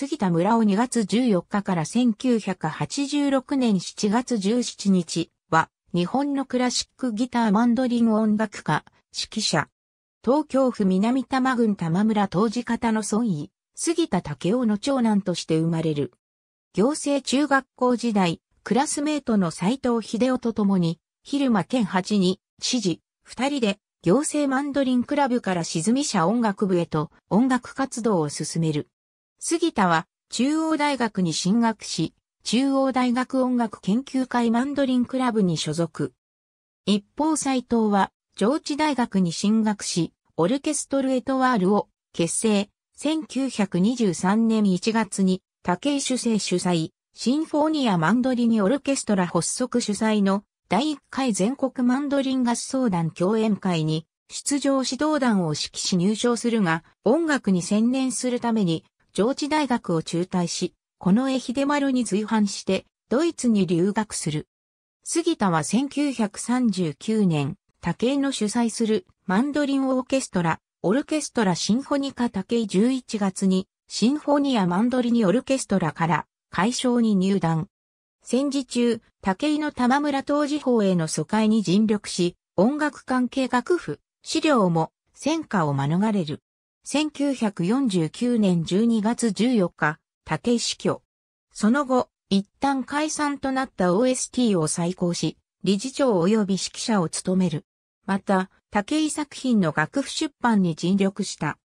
杉田村を2月14日から1986年7月17日は、日本のクラシックギターマンドリン音楽家、指揮者。東京府南多摩郡玉村当時方の孫位、杉田武雄の長男として生まれる。行政中学校時代、クラスメートの斎藤秀夫と共に、昼間県八に、知事、二人で、行政マンドリンクラブから沈み社音楽部へと音楽活動を進める。杉田は中央大学に進学し、中央大学音楽研究会マンドリンクラブに所属。一方斎藤は上智大学に進学し、オルケストルエトワールを結成。1923年1月に竹井主生主催、シンフォニアマンドリニオルケストラ発足主催の第1回全国マンドリン合奏団共演会に出場指導団を指揮し入賞するが、音楽に専念するために上智大学を中退し、この絵秀丸に随伴して、ドイツに留学する。杉田は1939年、竹井の主催するマンドリンオーケストラ、オルケストラシンフォニカ竹井11月に、シンフォニアマンドリニオルケストラから会賞に入団。戦時中、竹井の玉村当時法への疎開に尽力し、音楽関係楽譜、資料も戦火を免れる。1949年12月14日、竹死去。その後、一旦解散となった OST を再考し、理事長及び指揮者を務める。また、竹井作品の楽譜出版に尽力した。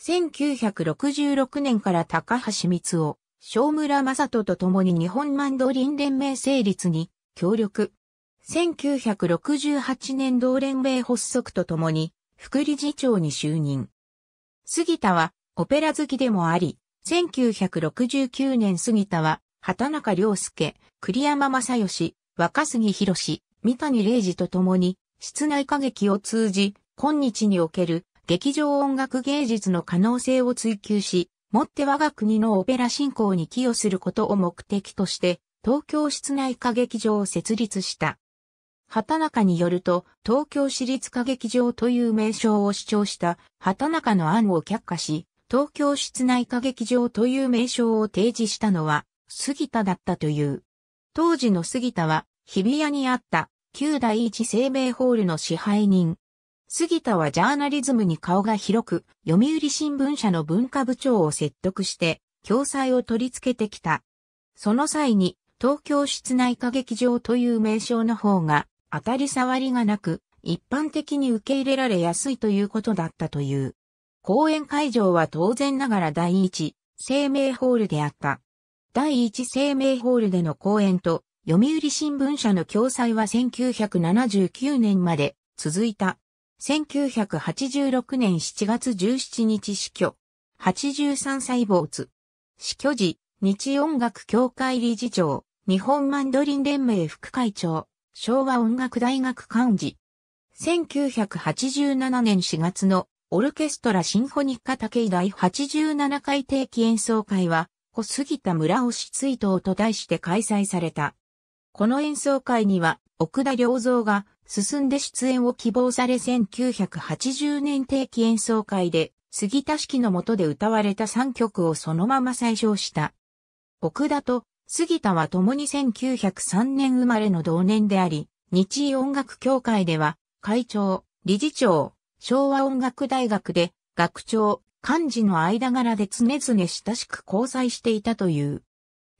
1966年から高橋光を、小村正人と共に日本マンドリン連盟成立に協力。1968年同連盟発足と共に副理事長に就任。杉田はオペラ好きでもあり、1969年杉田は畑中良介、栗山正義、若杉博三谷玲二と共に、室内歌劇を通じ、今日における劇場音楽芸術の可能性を追求し、もって我が国のオペラ振興に寄与することを目的として、東京室内歌劇場を設立した。畑中によると、東京市立歌劇場という名称を主張した畑中の案を却下し、東京室内歌劇場という名称を提示したのは、杉田だったという。当時の杉田は、日比谷にあった旧第一生命ホールの支配人。杉田はジャーナリズムに顔が広く、読売新聞社の文化部長を説得して、共済を取り付けてきた。その際に、東京室内歌劇場という名称の方が、当たり障りがなく、一般的に受け入れられやすいということだったという。講演会場は当然ながら第一生命ホールであった。第一生命ホールでの公演と読売新聞社の共催は1979年まで続いた。1986年7月17日死去。83歳没。死去時、日音楽協会理事長、日本マンドリン連盟副会長。昭和音楽大学幹事。1987年4月のオルケストラシンフォニッカ竹井第87回定期演奏会は、小杉田村押追悼と題して開催された。この演奏会には、奥田良造が進んで出演を希望され1980年定期演奏会で、杉田式の下で歌われた3曲をそのまま再唱した。奥田と杉田は共に1903年生まれの同年であり、日医音楽協会では、会長、理事長、昭和音楽大学で、学長、幹事の間柄で常々親しく交際していたという。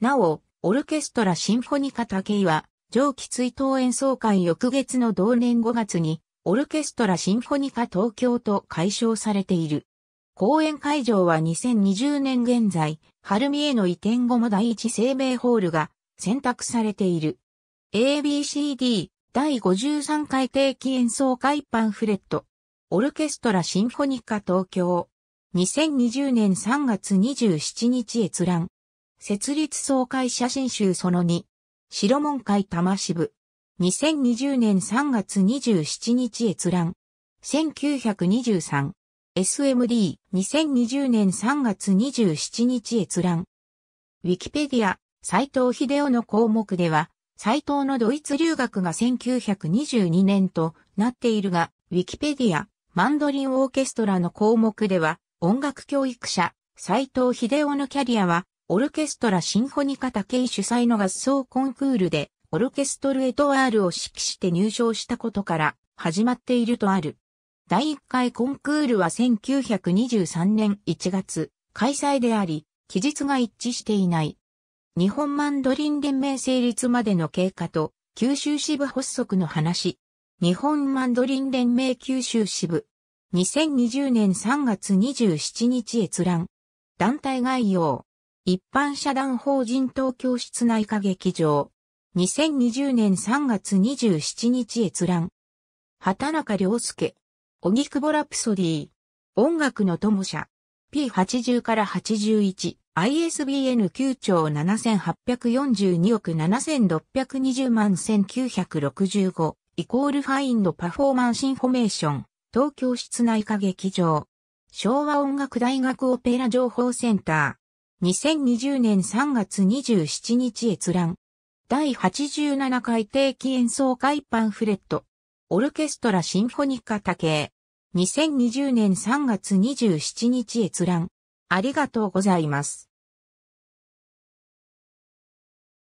なお、オルケストラシンフォニカ武井は、上記追悼演奏会翌月の同年5月に、オルケストラシンフォニカ東京と解消されている。公演会場は2020年現在、晴海への移転後も第一生命ホールが選択されている。ABCD 第53回定期演奏会パンフレット。オルケストラシンフォニカ東京。2020年3月27日閲覧。設立総会写真集その2。白門会玉支部。2020年3月27日閲覧。1923。SMD、2020年3月27日閲覧。ウィキペディア、斎藤秀夫の項目では、斎藤のドイツ留学が1922年となっているが、ウィキペディア、マンドリンオーケストラの項目では、音楽教育者、斎藤秀夫のキャリアは、オルケストラシンフォニカ竹井主催の合奏コンクールで、オルケストルエトワールを指揮して入賞したことから、始まっているとある。第1回コンクールは1923年1月開催であり、期日が一致していない。日本マンドリン連盟成立までの経過と、九州支部発足の話。日本マンドリン連盟九州支部。2020年3月27日閲覧。団体概要。一般社団法人東京室内歌劇場。2020年3月27日閲覧。畑中良介。オギクボラプソディ音楽の友社。P80 から81。ISBN 9兆7842億7620万1965。イコールファインドパフォーマンスインフォメーション。東京室内歌劇場。昭和音楽大学オペラ情報センター。2020年3月27日閲覧。第87回定期演奏会パンフレット。オルケストラシンフォニカ多形。2020年3月27日閲覧。ありがとうございます。